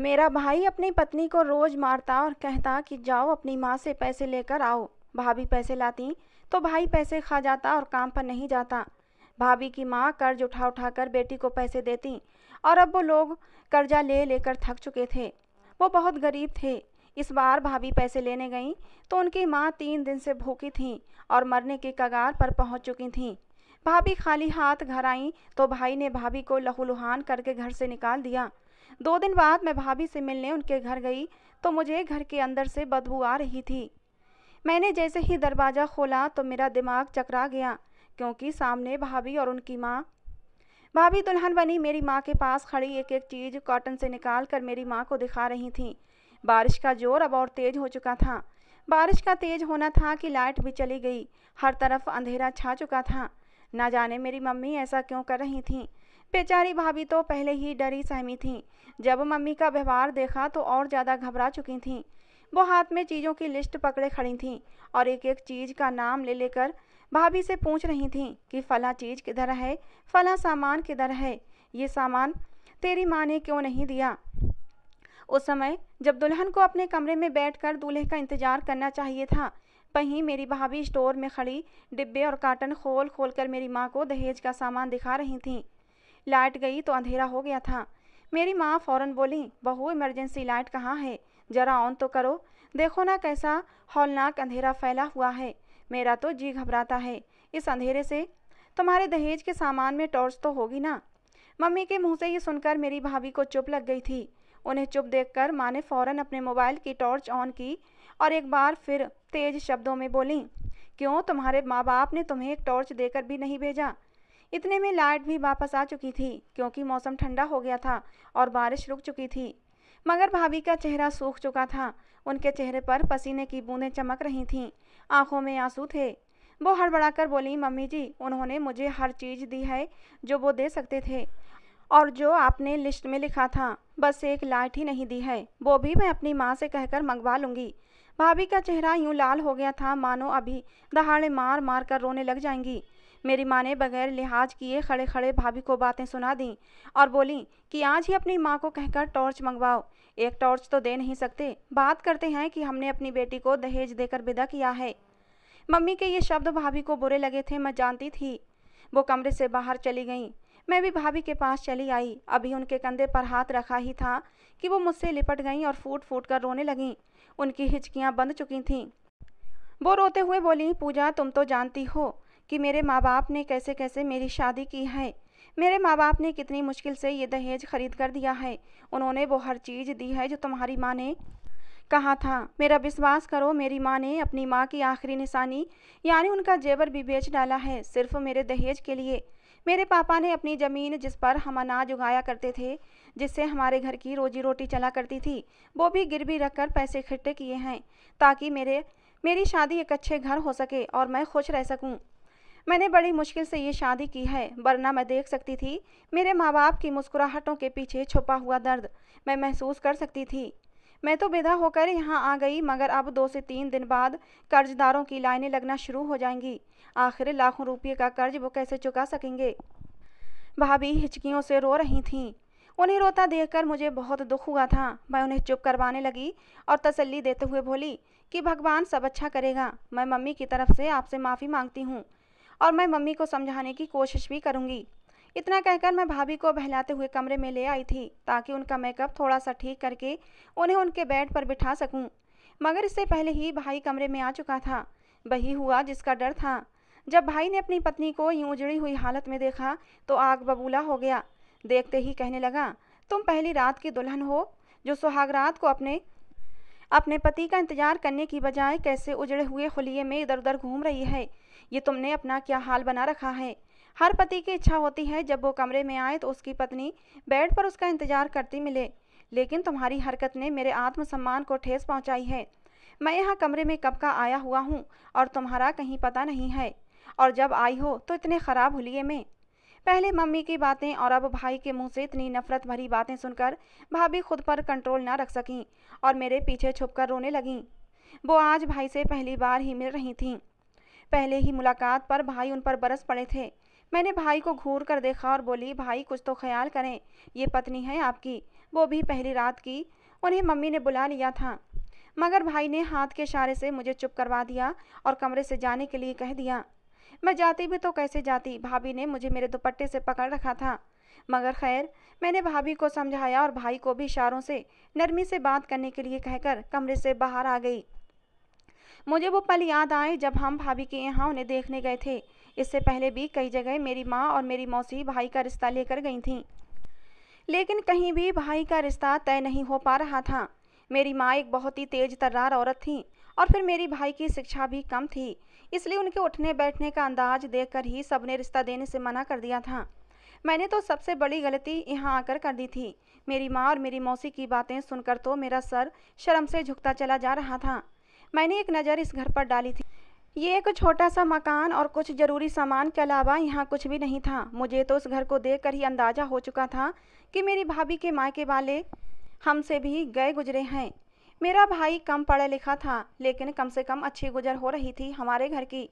मेरा भाई अपनी पत्नी को रोज़ मारता और कहता कि जाओ अपनी माँ से पैसे लेकर आओ भाभी पैसे लाती तो भाई पैसे खा जाता और काम पर नहीं जाता भाभी की माँ कर्ज उठा उठा कर बेटी को पैसे देती और अब वो लोग कर्जा ले लेकर थक चुके थे वो बहुत गरीब थे इस बार भाभी पैसे लेने गई तो उनकी माँ तीन दिन से भूखी थीं और मरने के कगार पर पहुँच चुकी थी भाभी खाली हाथ घर आई तो भाई ने भाभी को लहूलुहान करके घर से निकाल दिया दो दिन बाद मैं भाभी से मिलने उनके घर गई तो मुझे घर के अंदर से बदबू आ रही थी मैंने जैसे ही दरवाज़ा खोला तो मेरा दिमाग चकरा गया क्योंकि सामने भाभी और उनकी माँ भाभी दुल्हन बनी मेरी माँ के पास खड़ी एक एक चीज़ कॉटन से निकाल कर मेरी माँ को दिखा रही थी बारिश का जोर अब और तेज़ हो चुका था बारिश का तेज होना था कि लाइट भी चली गई हर तरफ अंधेरा छा चुका था ना जाने मेरी मम्मी ऐसा क्यों कर रही थी बेचारी भाभी तो पहले ही डरी सहमी थीं जब मम्मी का व्यवहार देखा तो और ज़्यादा घबरा चुकी थीं वो हाथ में चीज़ों की लिस्ट पकड़े खड़ी थीं और एक एक चीज़ का नाम ले लेकर भाभी से पूछ रही थीं कि फ़ला चीज़ किधर है फ़ला सामान किधर है ये सामान तेरी माँ ने क्यों नहीं दिया उस समय जब दुल्हन को अपने कमरे में बैठकर दूल्हे का इंतज़ार करना चाहिए था वहीं मेरी भाभी स्टोर में खड़ी डिब्बे और काटन खोल खोल कर मेरी माँ को दहेज का सामान दिखा रही थीं लाइट गई तो अंधेरा हो गया था मेरी माँ फ़ौरन बोली बहू इमरजेंसी लाइट कहाँ है जरा ऑन तो करो देखो ना कैसा हौलनाक अंधेरा फैला हुआ है मेरा तो जी घबराता है इस अंधेरे से तुम्हारे दहेज के सामान में टॉर्च तो होगी ना मम्मी के मुंह से ये सुनकर मेरी भाभी को चुप लग गई थी उन्हें चुप देखकर माँ ने फ़ौरन अपने मोबाइल की टॉर्च ऑन की और एक बार फिर तेज शब्दों में बोली क्यों तुम्हारे माँ बाप ने तुम्हें एक टॉर्च देकर भी नहीं भेजा इतने में लाइट भी वापस आ चुकी थी क्योंकि मौसम ठंडा हो गया था और बारिश रुक चुकी थी मगर भाभी का चेहरा सूख चुका था उनके चेहरे पर पसीने की बूंदें चमक रही थीं आंखों में आंसू थे वो हड़बड़ाकर बोली मम्मी जी उन्होंने मुझे हर चीज़ दी है जो वो दे सकते थे और जो आपने लिस्ट में लिखा था बस एक लाइट ही नहीं दी है वो भी मैं अपनी माँ से कहकर मंगवा लूँगी भाभी का चेहरा यूं लाल हो गया था मानो अभी दहाड़े मार मार कर रोने लग जाएंगी मेरी माँ ने बगैर लिहाज किए खड़े खड़े भाभी को बातें सुना दी और बोली कि आज ही अपनी माँ को कहकर टॉर्च मंगवाओ एक टॉर्च तो दे नहीं सकते बात करते हैं कि हमने अपनी बेटी को दहेज देकर विदा किया है मम्मी के ये शब्द भाभी को बुरे लगे थे मैं जानती थी वो कमरे से बाहर चली गई मैं भी भाभी के पास चली आई अभी उनके कंधे पर हाथ रखा ही था कि वो मुझसे लिपट गईं और फूट फूट कर रोने लगीं उनकी हिचकियाँ बंद चुकी थीं वो रोते हुए बोली पूजा तुम तो जानती हो कि मेरे माँ बाप ने कैसे कैसे मेरी शादी की है मेरे माँ बाप ने कितनी मुश्किल से ये दहेज खरीद कर दिया है उन्होंने वो हर चीज़ दी है जो तुम्हारी माँ ने कहा था मेरा विश्वास करो मेरी माँ ने अपनी माँ की आखिरी निशानी यानी उनका जेवर भी बेच डाला है सिर्फ मेरे दहेज के लिए मेरे पापा ने अपनी ज़मीन जिस पर हम अनाज उगाया करते थे जिससे हमारे घर की रोजी रोटी चला करती थी वो भी गिरवी रखकर पैसे इकट्ठे किए हैं ताकि मेरे मेरी शादी एक अच्छे घर हो सके और मैं खुश रह सकूं मैंने बड़ी मुश्किल से ये शादी की है वरना मैं देख सकती थी मेरे माँ बाप की मुस्कुराहटों के पीछे छुपा हुआ दर्द मैं महसूस कर सकती थी मैं तो विदा होकर यहाँ आ गई मगर अब दो से तीन दिन बाद कर्जदारों की लाइनें लगना शुरू हो जाएंगी आखिर लाखों रुपये का कर्ज वो कैसे चुका सकेंगे भाभी हिचकियों से रो रही थीं उन्हें रोता देखकर मुझे बहुत दुख हुआ था मैं उन्हें चुप करवाने लगी और तसल्ली देते हुए बोली कि भगवान सब अच्छा करेगा मैं मम्मी की तरफ से आपसे माफ़ी मांगती हूँ और मैं मम्मी को समझाने की कोशिश भी करूँगी इतना कहकर मैं भाभी को बहलाते हुए कमरे में ले आई थी ताकि उनका मेकअप थोड़ा सा ठीक करके उन्हें उनके बेड पर बिठा सकूं। मगर इससे पहले ही भाई कमरे में आ चुका था वही हुआ जिसका डर था जब भाई ने अपनी पत्नी को यूं उजड़ी हुई हालत में देखा तो आग बबूला हो गया देखते ही कहने लगा तुम पहली रात की दुल्हन हो जो सुहागरात को अपने अपने पति का इंतजार करने की बजाय कैसे उजड़े हुए खुलिए में इधर उधर घूम रही है ये तुमने अपना क्या हाल बना रखा है हर पति की इच्छा होती है जब वो कमरे में आए तो उसकी पत्नी बेड पर उसका इंतजार करती मिले लेकिन तुम्हारी हरकत ने मेरे आत्मसम्मान को ठेस पहुंचाई है मैं यहाँ कमरे में कब का आया हुआ हूँ और तुम्हारा कहीं पता नहीं है और जब आई हो तो इतने ख़राब हुलिए में पहले मम्मी की बातें और अब भाई के मुंह से इतनी नफरत भरी बातें सुनकर भाभी खुद पर कंट्रोल ना रख सकीं और मेरे पीछे छुपकर रोने लगीं वो आज भाई से पहली बार ही मिल रही थीं पहले ही मुलाकात पर भाई उन पर बरस पड़े थे मैंने भाई को घूर कर देखा और बोली भाई कुछ तो ख्याल करें ये पत्नी है आपकी वो भी पहली रात की उन्हें मम्मी ने बुला लिया था मगर भाई ने हाथ के इशारे से मुझे चुप करवा दिया और कमरे से जाने के लिए कह दिया मैं जाती भी तो कैसे जाती भाभी ने मुझे मेरे दुपट्टे से पकड़ रखा था मगर खैर मैंने भाभी को समझाया और भाई को भी इशारों से नरमी से बात करने के लिए कहकर कमरे से बाहर आ गई मुझे वो पल याद आए जब हम भाभी के यहाँ उन्हें देखने गए थे इससे पहले भी कई जगह मेरी माँ और मेरी मौसी भाई का रिश्ता लेकर गई थीं लेकिन कहीं भी भाई का रिश्ता तय नहीं हो पा रहा था मेरी माँ एक बहुत ही तेज तर्रार औरत थी और फिर मेरी भाई की शिक्षा भी कम थी इसलिए उनके उठने बैठने का अंदाज देखकर ही सब ने रिश्ता देने से मना कर दिया था मैंने तो सबसे बड़ी गलती यहाँ आकर कर दी थी मेरी माँ और मेरी मौसी की बातें सुनकर तो मेरा सर शर्म से झुकता चला जा रहा था मैंने एक नज़र इस घर पर डाली थी ये एक छोटा सा मकान और कुछ ज़रूरी सामान के अलावा यहाँ कुछ भी नहीं था मुझे तो उस घर को देखकर ही अंदाज़ा हो चुका था कि मेरी भाभी के मायके वाले हमसे भी गए गुजरे हैं मेरा भाई कम पढ़ा लिखा था लेकिन कम से कम अच्छी गुजर हो रही थी हमारे घर की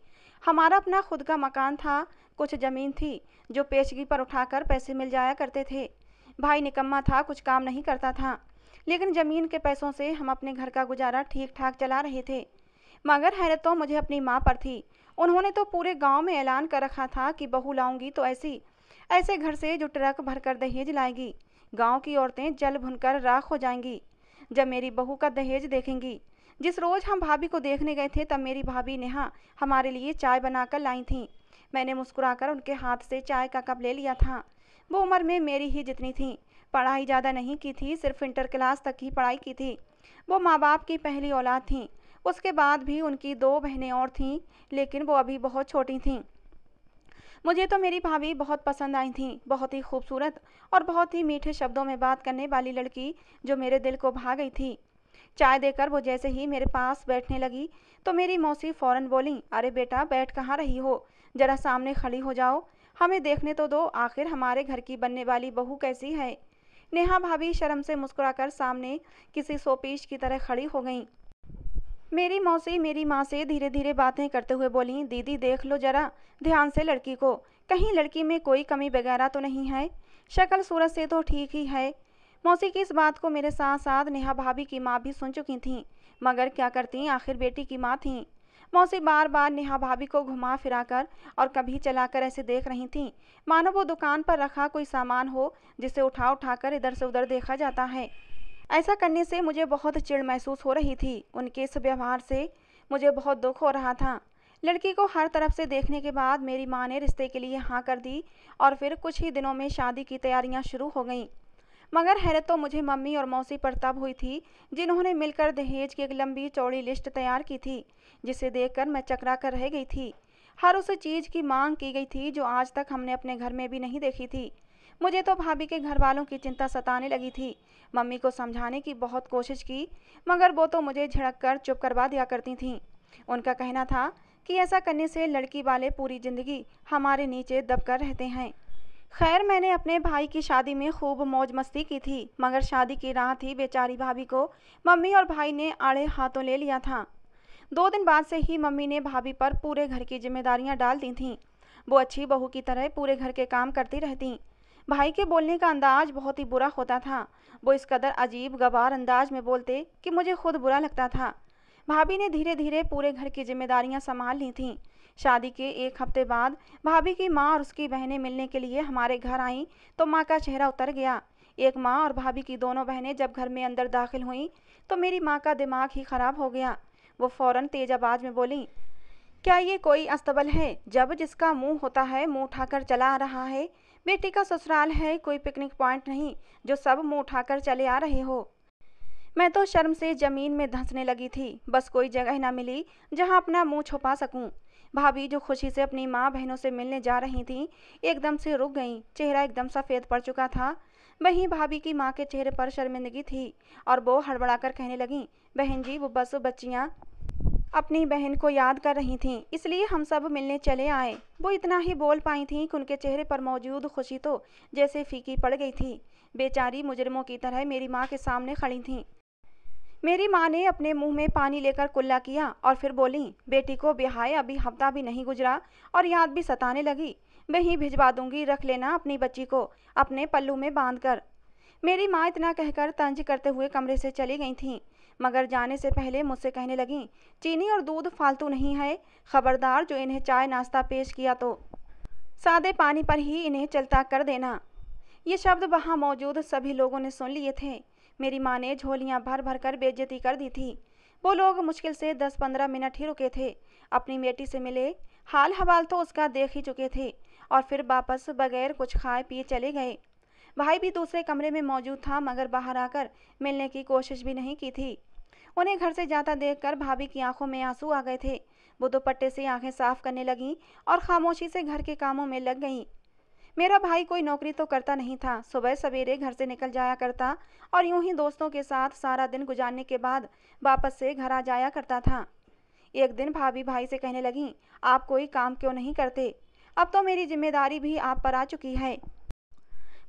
हमारा अपना खुद का मकान था कुछ ज़मीन थी जो पेशगी पर उठाकर पैसे मिल जाया करते थे भाई निकम्मा था कुछ काम नहीं करता था लेकिन ज़मीन के पैसों से हम अपने घर का गुजारा ठीक ठाक चला रहे थे मगर हैरत तो मुझे अपनी माँ पर थी उन्होंने तो पूरे गांव में ऐलान कर रखा था कि बहू लाऊंगी तो ऐसी ऐसे घर से जो ट्रक भरकर दहेज लाएगी गांव की औरतें जल भुनकर राख हो जाएंगी जब मेरी बहू का दहेज देखेंगी जिस रोज़ हम भाभी को देखने गए थे तब मेरी भाभी नेहा हमारे लिए चाय बनाकर लाई थी मैंने मुस्कुराकर उनके हाथ से चाय का कप ले लिया था वो उम्र में मेरी ही जितनी थी पढ़ाई ज़्यादा नहीं की थी सिर्फ इंटर क्लास तक ही पढ़ाई की थी वो माँ बाप की पहली औलाद थी उसके बाद भी उनकी दो बहनें और थीं लेकिन वो अभी बहुत छोटी थीं मुझे तो मेरी भाभी बहुत पसंद आई थी बहुत ही खूबसूरत और बहुत ही मीठे शब्दों में बात करने वाली लड़की जो मेरे दिल को भा गई थी चाय देकर वो जैसे ही मेरे पास बैठने लगी तो मेरी मौसी फ़ौरन बोली अरे बेटा बैठ कहाँ रही हो ज़रा सामने खड़ी हो जाओ हमें देखने तो दो आखिर हमारे घर की बनने वाली बहू कैसी है नेहा भाभी शर्म से मुस्कुराकर सामने किसी सोपीश की तरह खड़ी हो गईं मेरी मौसी मेरी माँ से धीरे धीरे बातें करते हुए बोली दीदी देख लो जरा ध्यान से लड़की को कहीं लड़की में कोई कमी वगैरह तो नहीं है शक्ल सूरत से तो ठीक ही है मौसी की इस बात को मेरे साथ साथ नेहा भाभी की माँ भी सुन चुकी थीं मगर क्या करती आखिर बेटी की माँ थीं मौसी बार बार नेहा भाभी को घुमा फिरा कर और कभी चलाकर ऐसे देख रही थीं मानो वो दुकान पर रखा कोई सामान हो जिसे उठा उठा कर इधर से उधर देखा जाता है ऐसा करने से मुझे बहुत चिड़ महसूस हो रही थी उनके इस व्यवहार से मुझे बहुत दुख हो रहा था लड़की को हर तरफ से देखने के बाद मेरी माँ ने रिश्ते के लिए हाँ कर दी और फिर कुछ ही दिनों में शादी की तैयारियाँ शुरू हो गईं मगर हैरत तो मुझे मम्मी और मौसी पर तब हुई थी जिन्होंने मिलकर दहेज की एक लंबी चौड़ी लिस्ट तैयार की थी जिसे देखकर मैं चकरा कर रह गई थी हर उस चीज़ की मांग की गई थी जो आज तक हमने अपने घर में भी नहीं देखी थी मुझे तो भाभी के घर वालों की चिंता सताने लगी थी मम्मी को समझाने की बहुत कोशिश की मगर वो तो मुझे झड़क कर चुप करवा दिया करती थीं उनका कहना था कि ऐसा करने से लड़की वाले पूरी ज़िंदगी हमारे नीचे दबकर रहते हैं खैर मैंने अपने भाई की शादी में खूब मौज मस्ती की थी मगर शादी की राह थी बेचारी भाभी को मम्मी और भाई ने आड़े हाथों ले लिया था दो दिन बाद से ही मम्मी ने भाभी पर पूरे घर की जिम्मेदारियां डाल दी थीं वो अच्छी बहू की तरह पूरे घर के काम करती रहती भाई के बोलने का अंदाज बहुत ही बुरा होता था वो इस कदर अजीब गवार अंदाज में बोलते कि मुझे खुद बुरा लगता था भाभी ने धीरे धीरे पूरे घर की जिम्मेदारियां संभाल ली थीं शादी के एक हफ्ते बाद भाभी की माँ और उसकी बहनें मिलने के लिए हमारे घर आईं तो माँ का चेहरा उतर गया एक माँ और भाभी की दोनों बहनें जब घर में अंदर दाखिल हुईं तो मेरी माँ का दिमाग ही ख़राब हो गया वो फ़ौरन तेज आवाज़ में बोली क्या ये कोई अस्तबल है जब जिसका मुंह होता है मुंह उठाकर चला आ रहा है बेटी का ससुराल है कोई पिकनिक पॉइंट नहीं जो सब मुंह उठाकर चले आ रहे हो मैं तो शर्म से ज़मीन में धंसने लगी थी बस कोई जगह ना मिली जहाँ अपना मुंह छुपा सकूं। भाभी जो खुशी से अपनी माँ बहनों से मिलने जा रही थी एकदम से रुक गई चेहरा एकदम सफ़ेद पड़ चुका था वहीं भाभी की माँ के चेहरे पर शर्मिंदगी थी और वो हड़बड़ाकर कहने लगी बहन जी वो बस बच्चियाँ अपनी बहन को याद कर रही थीं इसलिए हम सब मिलने चले आए वो इतना ही बोल पाई थीं कि उनके चेहरे पर मौजूद खुशी तो जैसे फीकी पड़ गई थी बेचारी मुजरमों की तरह मेरी माँ के सामने खड़ी थीं मेरी माँ ने अपने मुंह में पानी लेकर कुल्ला किया और फिर बोली बेटी को बिहाए अभी हफ्ता भी नहीं गुजरा और याद भी सताने लगी मैं ही भिजवा दूंगी रख लेना अपनी बच्ची को अपने पल्लू में बांध कर मेरी माँ इतना कहकर तंज करते हुए कमरे से चली गई थीं मगर जाने से पहले मुझसे कहने लगी चीनी और दूध फालतू नहीं है खबरदार जो इन्हें चाय नाश्ता पेश किया तो सादे पानी पर ही इन्हें चलता कर देना ये शब्द वहाँ मौजूद सभी लोगों ने सुन लिए थे मेरी माँ ने झोलियाँ भर भर कर बेज्जती कर दी थी वो लोग मुश्किल से दस पंद्रह मिनट ही रुके थे अपनी बेटी से मिले हाल हवाल तो उसका देख ही चुके थे और फिर वापस बगैर कुछ खाए पिए चले गए भाई भी दूसरे कमरे में मौजूद था मगर बाहर आकर मिलने की कोशिश भी नहीं की थी उन्हें घर से जाता देखकर भाभी की आंखों में आंसू आ गए थे वो दोपट्टे से आंखें साफ करने लगीं और खामोशी से घर के कामों में लग गईं मेरा भाई कोई नौकरी तो करता नहीं था सुबह सवेरे घर से निकल जाया करता और यूं ही दोस्तों के साथ सारा दिन गुजारने के बाद वापस से घर आ जाया करता था एक दिन भाभी भाई से कहने लगी आप कोई काम क्यों नहीं करते अब तो मेरी जिम्मेदारी भी आप पर आ चुकी है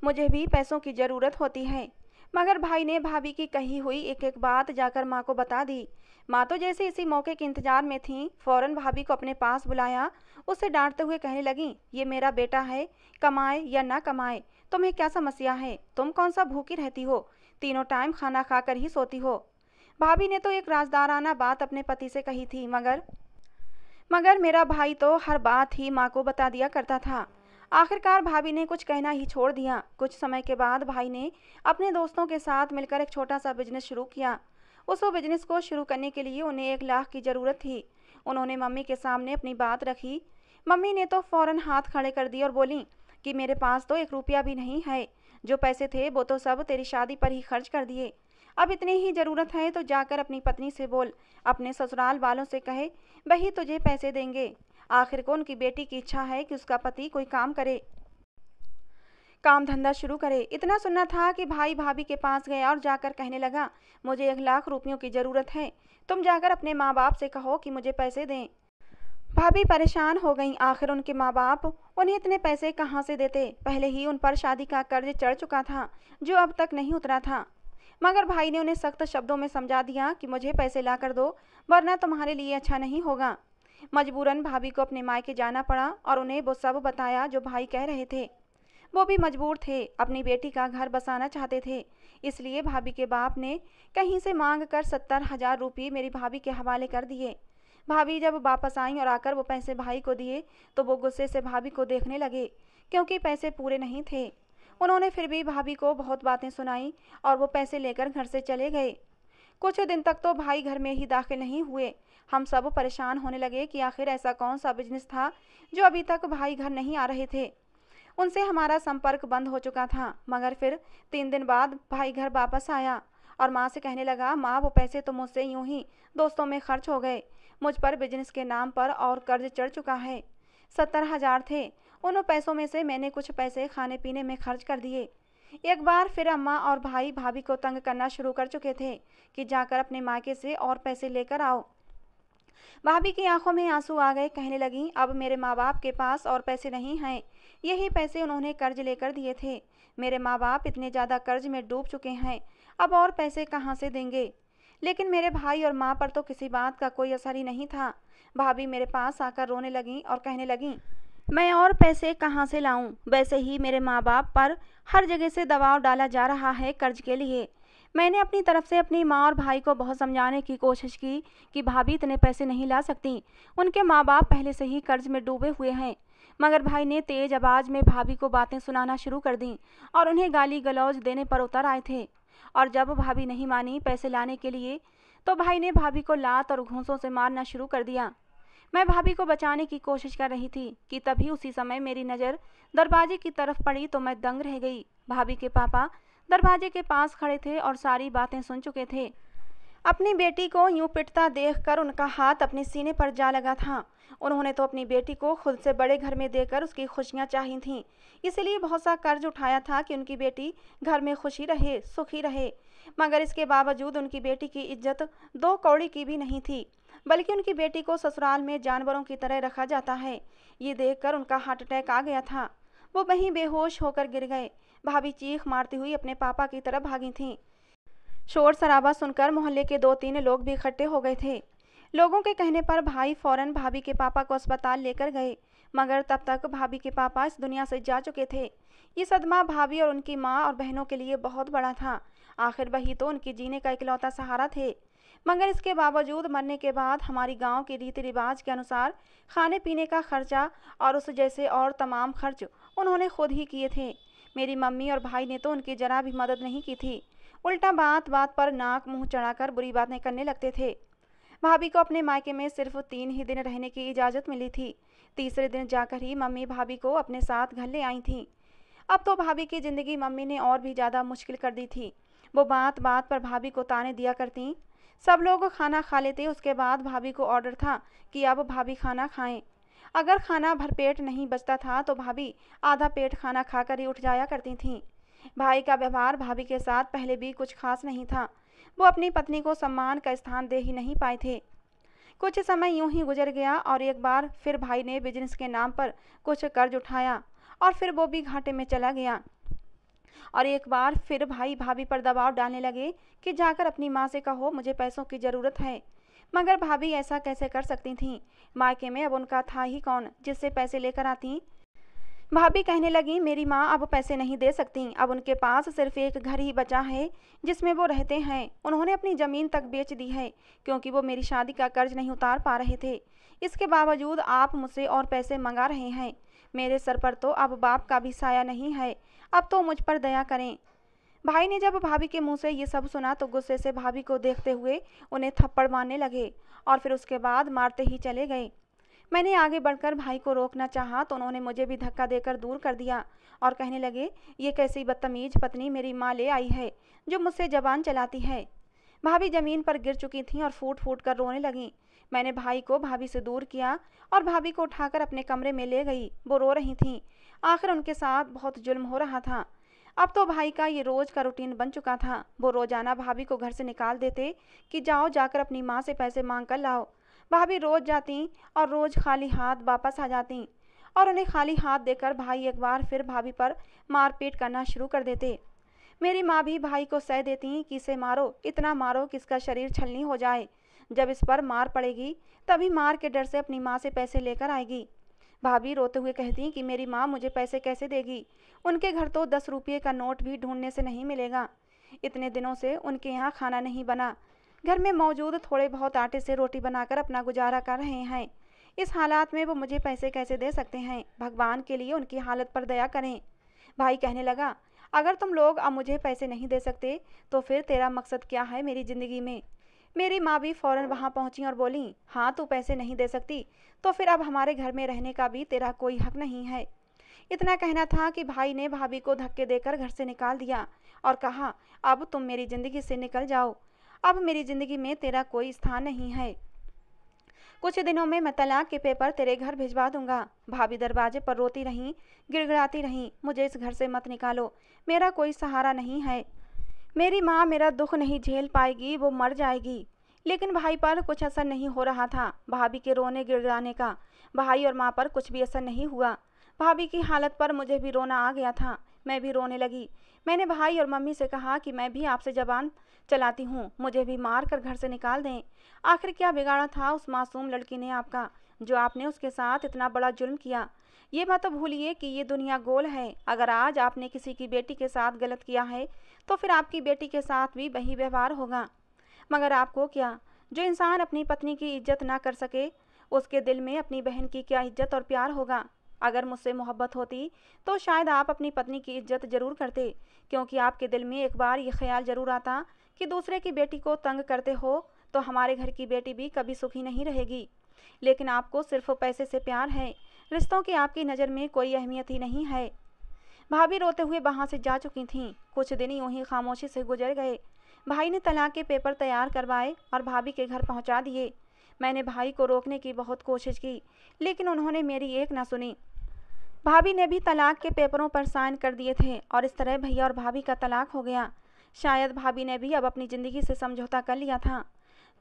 मुझे भी पैसों की ज़रूरत होती है मगर भाई ने भाभी की कही हुई एक एक बात जाकर माँ को बता दी माँ तो जैसे इसी मौके के इंतजार में थी फौरन भाभी को अपने पास बुलाया उसे डांटते हुए कहने लगी ये मेरा बेटा है कमाए या ना कमाए तुम्हें क्या समस्या है तुम कौन सा भूखी रहती हो तीनों टाइम खाना खाकर ही सोती हो भाभी ने तो एक राजदाराना बात अपने पति से कही थी मगर मगर मेरा भाई तो हर बात ही माँ को बता दिया करता था आखिरकार भाभी ने कुछ कहना ही छोड़ दिया कुछ समय के बाद भाई ने अपने दोस्तों के साथ मिलकर एक छोटा सा बिजनेस शुरू किया उस बिजनेस को शुरू करने के लिए उन्हें एक लाख की ज़रूरत थी उन्होंने मम्मी के सामने अपनी बात रखी मम्मी ने तो फ़ौरन हाथ खड़े कर दिए और बोली कि मेरे पास तो एक रुपया भी नहीं है जो पैसे थे वो तो सब तेरी शादी पर ही खर्च कर दिए अब इतनी ही ज़रूरत है तो जाकर अपनी पत्नी से बोल अपने ससुराल वालों से कहे वही तुझे पैसे देंगे आखिर को उनकी बेटी की इच्छा है कि उसका पति कोई काम करे काम धंधा शुरू करे इतना सुनना था कि भाई भाभी के पास गया और जाकर कहने लगा मुझे एक लाख रुपयों की ज़रूरत है तुम जाकर अपने माँ बाप से कहो कि मुझे पैसे दें भाभी परेशान हो गईं आखिर उनके माँ बाप उन्हें इतने पैसे कहाँ से देते पहले ही उन पर शादी का कर्ज चढ़ चुका था जो अब तक नहीं उतरा था मगर भाई ने उन्हें सख्त शब्दों में समझा दिया कि मुझे पैसे ला कर दो वरना तुम्हारे लिए अच्छा नहीं होगा मजबूरन भाभी को अपने मायके जाना पड़ा और उन्हें वो सब बताया जो भाई कह रहे थे वो भी मजबूर थे अपनी बेटी का घर बसाना चाहते थे इसलिए भाभी के बाप ने कहीं से मांग कर सत्तर हजार रुपये मेरी भाभी के हवाले कर दिए भाभी जब वापस आईं और आकर वो पैसे भाई को दिए तो वो गुस्से से भाभी को देखने लगे क्योंकि पैसे पूरे नहीं थे उन्होंने फिर भी भाभी को बहुत बातें सुनाई और वो पैसे लेकर घर से चले गए कुछ दिन तक तो भाई घर में ही दाखिल नहीं हुए हम सब परेशान होने लगे कि आखिर ऐसा कौन सा बिजनेस था जो अभी तक भाई घर नहीं आ रहे थे उनसे हमारा संपर्क बंद हो चुका था मगर फिर तीन दिन बाद भाई घर वापस आया और माँ से कहने लगा माँ वो पैसे तो मुझसे यूं ही दोस्तों में खर्च हो गए मुझ पर बिजनेस के नाम पर और कर्ज चढ़ चुका है सत्तर हजार थे उन पैसों में से मैंने कुछ पैसे खाने पीने में खर्च कर दिए एक बार फिर अम्मा और भाई भाभी को तंग करना शुरू कर चुके थे कि जाकर अपने मायके से और पैसे लेकर आओ भाभी की आंखों में आंसू आ गए कहने लगी अब मेरे माँ बाप के पास और पैसे नहीं हैं यही पैसे उन्होंने कर्ज लेकर दिए थे मेरे माँ बाप इतने ज़्यादा कर्ज में डूब चुके हैं अब और पैसे कहाँ से देंगे लेकिन मेरे भाई और माँ पर तो किसी बात का कोई असर ही नहीं था भाभी मेरे पास आकर रोने लगी और कहने लगी मैं और पैसे कहाँ से लाऊं? वैसे ही मेरे माँ बाप पर हर जगह से दबाव डाला जा रहा है कर्ज के लिए मैंने अपनी तरफ से अपनी माँ और भाई को बहुत समझाने की कोशिश की कि भाभी इतने पैसे नहीं ला सकती उनके माँ बाप पहले से ही कर्ज में डूबे हुए हैं मगर भाई ने तेज आवाज़ में भाभी को बातें सुनाना शुरू कर दी और उन्हें गाली गलौज देने पर उतर आए थे और जब भाभी नहीं मानी पैसे लाने के लिए तो भाई ने भाभी को लात और घूसों से मारना शुरू कर दिया मैं भाभी को बचाने की कोशिश कर रही थी कि तभी उसी समय मेरी नज़र दरवाजे की तरफ पड़ी तो मैं दंग रह गई भाभी के पापा दरवाजे के पास खड़े थे और सारी बातें सुन चुके थे अपनी बेटी को यूं पिटता देखकर उनका हाथ अपने सीने पर जा लगा था उन्होंने तो अपनी बेटी को खुद से बड़े घर में देकर उसकी खुशियाँ चाही थीं इसलिए बहुत सा कर्ज उठाया था कि उनकी बेटी घर में खुशी रहे सुखी रहे मगर इसके बावजूद उनकी बेटी की इज्जत दो कौड़ी की भी नहीं थी बल्कि उनकी बेटी को ससुराल में जानवरों की तरह रखा जाता है ये देखकर उनका हार्ट अटैक आ गया था वो वहीं बेहोश होकर गिर गए भाभी चीख मारती हुई अपने पापा की तरफ भागी थीं शोर शराबा सुनकर मोहल्ले के दो तीन लोग भी इकट्ठे हो गए थे लोगों के कहने पर भाई फौरन भाभी के पापा को अस्पताल लेकर गए मगर तब तक भाभी के पापा इस दुनिया से जा चुके थे ये सदमा भाभी और उनकी माँ और बहनों के लिए बहुत बड़ा था आखिर वही तो उनके जीने का इकलौता सहारा थे मगर इसके बावजूद मरने के बाद हमारी गांव के रीति रिवाज के अनुसार खाने पीने का खर्चा और उस जैसे और तमाम खर्च उन्होंने खुद ही किए थे मेरी मम्मी और भाई ने तो उनकी जरा भी मदद नहीं की थी उल्टा बात बात पर नाक मुंह चढ़ाकर बुरी बातें करने लगते थे भाभी को अपने मायके में सिर्फ तीन ही दिन रहने की इजाज़त मिली थी तीसरे दिन जाकर ही मम्मी भाभी को अपने साथ घर ले आई थीं अब तो भाभी की ज़िंदगी मम्मी ने और भी ज़्यादा मुश्किल कर दी थी वो बात बात पर भाभी को ताने दिया करती सब लोग खाना खा लेते उसके बाद भाभी को ऑर्डर था कि अब भाभी खाना खाएं अगर खाना भरपेट नहीं बचता था तो भाभी आधा पेट खाना खाकर ही उठ जाया करती थीं भाई का व्यवहार भाभी के साथ पहले भी कुछ खास नहीं था वो अपनी पत्नी को सम्मान का स्थान दे ही नहीं पाए थे कुछ समय यूं ही गुजर गया और एक बार फिर भाई ने बिजनेस के नाम पर कुछ कर्ज उठाया और फिर वो भी घाटे में चला गया और एक बार फिर भाई भाभी पर दबाव डालने लगे कि जाकर अपनी माँ से कहो मुझे पैसों की ज़रूरत है मगर भाभी ऐसा कैसे कर सकती थीं मायके में अब उनका था ही कौन जिससे पैसे लेकर आती भाभी कहने लगी मेरी माँ अब पैसे नहीं दे सकती अब उनके पास सिर्फ एक घर ही बचा है जिसमें वो रहते हैं उन्होंने अपनी ज़मीन तक बेच दी है क्योंकि वो मेरी शादी का कर्ज नहीं उतार पा रहे थे इसके बावजूद आप मुझसे और पैसे मंगा रहे हैं मेरे सर पर तो अब बाप का भी साया नहीं है अब तो मुझ पर दया करें भाई ने जब भाभी के मुंह से ये सब सुना तो गुस्से से भाभी को देखते हुए उन्हें थप्पड़ मारने लगे और फिर उसके बाद मारते ही चले गए मैंने आगे बढ़कर भाई को रोकना चाहा तो उन्होंने मुझे भी धक्का देकर दूर कर दिया और कहने लगे ये कैसी बदतमीज पत्नी मेरी माँ ले आई है जो मुझसे जबान चलाती है भाभी ज़मीन पर गिर चुकी थीं और फूट फूट कर रोने लगीं मैंने भाई को भाभी से दूर किया और भाभी को उठाकर अपने कमरे में ले गई वो रो रही थीं आखिर उनके साथ बहुत जुल्म हो रहा था अब तो भाई का ये रोज का रूटीन बन चुका था वो रोजाना भाभी को घर से निकाल देते कि जाओ जाकर अपनी माँ से पैसे मांग कर लाओ भाभी रोज जाती और रोज खाली हाथ वापस आ जाती और उन्हें खाली हाथ देकर भाई एक बार फिर भाभी पर मारपीट करना शुरू कर देते मेरी माँ भी भाई को सह देती कि इसे मारो इतना मारो कि इसका शरीर छलनी हो जाए जब इस पर मार पड़ेगी तभी मार के डर से अपनी माँ से पैसे लेकर आएगी भाभी रोते हुए कहती कि मेरी माँ मुझे पैसे कैसे देगी उनके घर तो दस रुपये का नोट भी ढूंढने से नहीं मिलेगा इतने दिनों से उनके यहाँ खाना नहीं बना घर में मौजूद थोड़े बहुत आटे से रोटी बनाकर अपना गुजारा कर रहे हैं इस हालात में वो मुझे पैसे कैसे दे सकते हैं भगवान के लिए उनकी हालत पर दया करें भाई कहने लगा अगर तुम लोग अब मुझे पैसे नहीं दे सकते तो फिर तेरा मकसद क्या है मेरी ज़िंदगी में मेरी माँ भी फ़ौरन वहाँ पहुँची और बोली हाँ तू पैसे नहीं दे सकती तो फिर अब हमारे घर में रहने का भी तेरा कोई हक नहीं है इतना कहना था कि भाई ने भाभी को धक्के देकर घर से निकाल दिया और कहा अब तुम मेरी ज़िंदगी से निकल जाओ अब मेरी ज़िंदगी में तेरा कोई स्थान नहीं है कुछ दिनों में मैं तलाक के पेपर तेरे घर भिजवा दूंगा भाभी दरवाजे पर रोती रहीं गिड़गड़ाती रहीं मुझे इस घर से मत निकालो मेरा कोई सहारा नहीं है मेरी माँ मेरा दुख नहीं झेल पाएगी वो मर जाएगी लेकिन भाई पर कुछ असर नहीं हो रहा था भाभी के रोने गिर जाने का भाई और माँ पर कुछ भी असर नहीं हुआ भाभी की हालत पर मुझे भी रोना आ गया था मैं भी रोने लगी मैंने भाई और मम्मी से कहा कि मैं भी आपसे जबान चलाती हूँ मुझे भी मार कर घर से निकाल दें आखिर क्या बिगाड़ा था उस मासूम लड़की ने आपका जो आपने उसके साथ इतना बड़ा जुल्म किया ये मत तो भूलिए कि ये दुनिया गोल है अगर आज आपने किसी की बेटी के साथ गलत किया है तो फिर आपकी बेटी के साथ भी वही व्यवहार होगा मगर आपको क्या जो इंसान अपनी पत्नी की इज्जत ना कर सके उसके दिल में अपनी बहन की क्या इज्जत और प्यार होगा अगर मुझसे मोहब्बत होती तो शायद आप अपनी पत्नी की इज्जत ज़रूर करते क्योंकि आपके दिल में एक बार ये ख्याल ज़रूर आता कि दूसरे की बेटी को तंग करते हो तो हमारे घर की बेटी भी कभी सुखी नहीं रहेगी लेकिन आपको सिर्फ पैसे से प्यार है रिश्तों की आपकी नज़र में कोई अहमियत ही नहीं है भाभी रोते हुए वहाँ से जा चुकी थीं कुछ दिन ही ही खामोशी से गुजर गए भाई ने तलाक के पेपर तैयार करवाए और भाभी के घर पहुँचा दिए मैंने भाई को रोकने की बहुत कोशिश की लेकिन उन्होंने मेरी एक ना सुनी भाभी ने भी तलाक के पेपरों पर साइन कर दिए थे और इस तरह भैया और भाभी का तलाक हो गया शायद भाभी ने भी अब अपनी ज़िंदगी से समझौता कर लिया था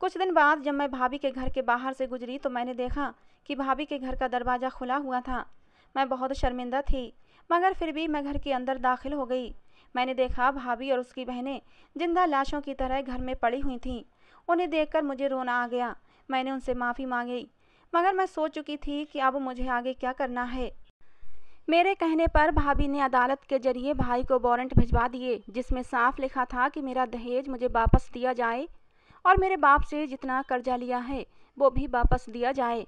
कुछ दिन बाद जब मैं भाभी के घर के बाहर से गुजरी तो मैंने देखा कि भाभी के घर का दरवाज़ा खुला हुआ था मैं बहुत शर्मिंदा थी मगर फिर भी मैं घर के अंदर दाखिल हो गई मैंने देखा भाभी और उसकी बहनें जिंदा लाशों की तरह घर में पड़ी हुई थीं उन्हें देखकर मुझे रोना आ गया मैंने उनसे माफ़ी मांगी मगर मैं सोच चुकी थी कि अब मुझे आगे क्या करना है मेरे कहने पर भाभी ने अदालत के जरिए भाई को वारंट भिजवा दिए जिसमें साफ लिखा था कि मेरा दहेज मुझे वापस दिया जाए और मेरे बाप से जितना कर्जा लिया है वो भी वापस दिया जाए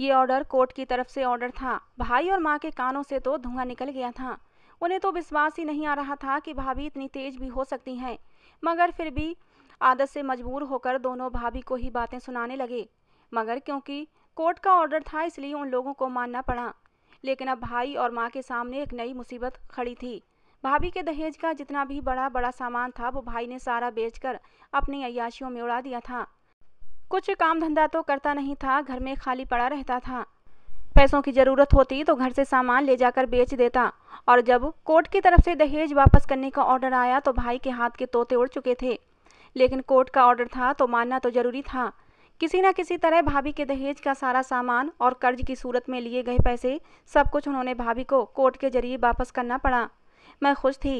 ये ऑर्डर कोर्ट की तरफ से ऑर्डर था भाई और माँ के कानों से तो धुआं निकल गया था उन्हें तो विश्वास ही नहीं आ रहा था कि भाभी इतनी तेज भी हो सकती हैं मगर फिर भी आदत से मजबूर होकर दोनों भाभी को ही बातें सुनाने लगे मगर क्योंकि कोर्ट का ऑर्डर था इसलिए उन लोगों को मानना पड़ा लेकिन अब भाई और माँ के सामने एक नई मुसीबत खड़ी थी भाभी के दहेज का जितना भी बड़ा बड़ा सामान था वो भाई ने सारा बेचकर अपनी अयाशियों में उड़ा दिया था कुछ काम धंधा तो करता नहीं था घर में खाली पड़ा रहता था पैसों की ज़रूरत होती तो घर से सामान ले जाकर बेच देता और जब कोर्ट की तरफ से दहेज वापस करने का ऑर्डर आया तो भाई के हाथ के तोते उड़ चुके थे लेकिन कोर्ट का ऑर्डर था तो मानना तो ज़रूरी था किसी न किसी तरह भाभी के दहेज का सारा सामान और कर्ज की सूरत में लिए गए पैसे सब कुछ उन्होंने भाभी को कोर्ट के जरिए वापस करना पड़ा मैं खुश थी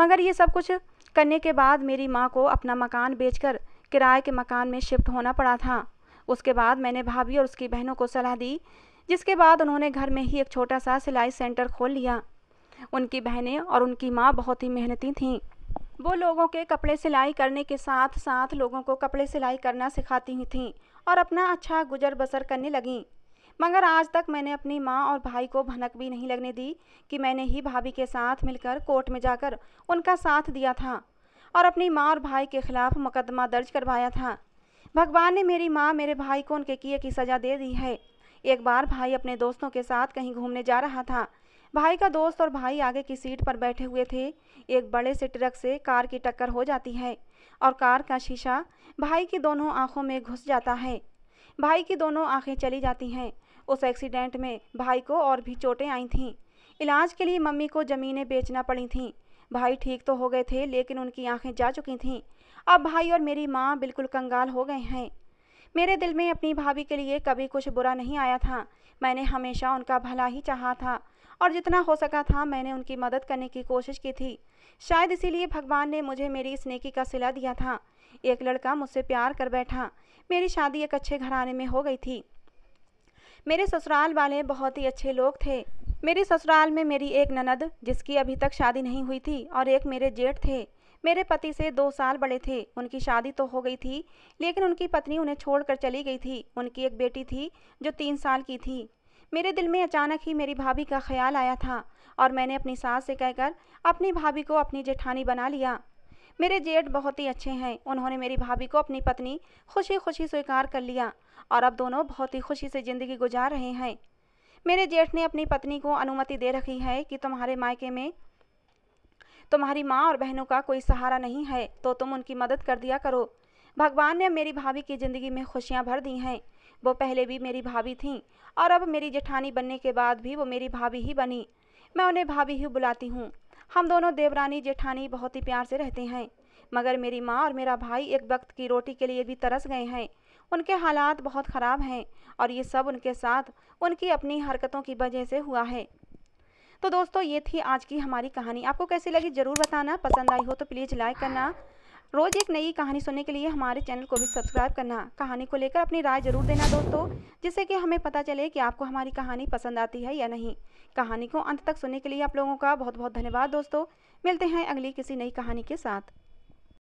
मगर ये सब कुछ करने के बाद मेरी माँ को अपना मकान बेचकर किराए के मकान में शिफ्ट होना पड़ा था उसके बाद मैंने भाभी और उसकी बहनों को सलाह दी जिसके बाद उन्होंने घर में ही एक छोटा सा सिलाई सेंटर खोल लिया उनकी बहनें और उनकी माँ बहुत ही मेहनती थीं वो लोगों के कपड़े सिलाई करने के साथ साथ लोगों को कपड़े सिलाई करना सिखाती हुई थीं और अपना अच्छा गुजर बसर करने लगीं मगर आज तक मैंने अपनी माँ और भाई को भनक भी नहीं लगने दी कि मैंने ही भाभी के साथ मिलकर कोर्ट में जाकर उनका साथ दिया था और अपनी माँ और भाई के खिलाफ मुकदमा दर्ज करवाया था भगवान ने मेरी माँ मेरे भाई को उनके किए की सज़ा दे दी है एक बार भाई अपने दोस्तों के साथ कहीं घूमने जा रहा था भाई का दोस्त और भाई आगे की सीट पर बैठे हुए थे एक बड़े से ट्रक से कार की टक्कर हो जाती है और कार का शीशा भाई की दोनों आंखों में घुस जाता है भाई की दोनों आंखें चली जाती हैं उस एक्सीडेंट में भाई को और भी चोटें आई थीं इलाज के लिए मम्मी को ज़मीनें बेचना पड़ी थीं भाई ठीक तो हो गए थे लेकिन उनकी आंखें जा चुकी थीं अब भाई और मेरी माँ बिल्कुल कंगाल हो गए हैं मेरे दिल में अपनी भाभी के लिए कभी कुछ बुरा नहीं आया था मैंने हमेशा उनका भला ही चाहा था और जितना हो सका था मैंने उनकी मदद करने की कोशिश की थी शायद इसीलिए भगवान ने मुझे मेरी इस नेकी का सिला दिया था एक लड़का मुझसे प्यार कर बैठा मेरी शादी एक अच्छे घराने में हो गई थी मेरे ससुराल वाले बहुत ही अच्छे लोग थे मेरे ससुराल में मेरी एक ननद जिसकी अभी तक शादी नहीं हुई थी और एक मेरे जेठ थे मेरे पति से दो साल बड़े थे उनकी शादी तो हो गई थी लेकिन उनकी पत्नी उन्हें छोड़कर चली गई थी उनकी एक बेटी थी जो तीन साल की थी मेरे दिल में अचानक ही मेरी भाभी का ख्याल आया था और मैंने अपनी सास से कहकर अपनी भाभी को अपनी जेठानी बना लिया मेरे जेठ बहुत ही अच्छे हैं उन्होंने मेरी भाभी को अपनी पत्नी खुशी खुशी स्वीकार कर लिया और अब दोनों बहुत ही खुशी से ज़िंदगी गुजार रहे हैं मेरे जेठ ने अपनी पत्नी को अनुमति दे रखी है कि तुम्हारे मायके में तुम्हारी माँ और बहनों का कोई सहारा नहीं है तो तुम उनकी मदद कर दिया करो भगवान ने मेरी भाभी की ज़िंदगी में खुशियाँ भर दी हैं वो पहले भी मेरी भाभी थीं और अब मेरी जेठानी बनने के बाद भी वो मेरी भाभी ही बनी मैं उन्हें भाभी ही बुलाती हूँ हम दोनों देवरानी जेठानी बहुत ही प्यार से रहते हैं मगर मेरी माँ और मेरा भाई एक वक्त की रोटी के लिए भी तरस गए हैं उनके हालात बहुत ख़राब हैं और ये सब उनके साथ उनकी अपनी हरकतों की वजह से हुआ है तो दोस्तों ये थी आज की हमारी कहानी आपको कैसी लगी ज़रूर बताना पसंद आई हो तो प्लीज़ लाइक करना रोज़ एक नई कहानी सुनने के लिए हमारे चैनल को भी सब्सक्राइब करना कहानी को लेकर अपनी राय जरूर देना दोस्तों जिससे कि हमें पता चले कि आपको हमारी कहानी पसंद आती है या नहीं कहानी को अंत तक सुनने के लिए आप लोगों का बहुत बहुत धन्यवाद दोस्तों मिलते हैं अगली किसी नई कहानी के साथ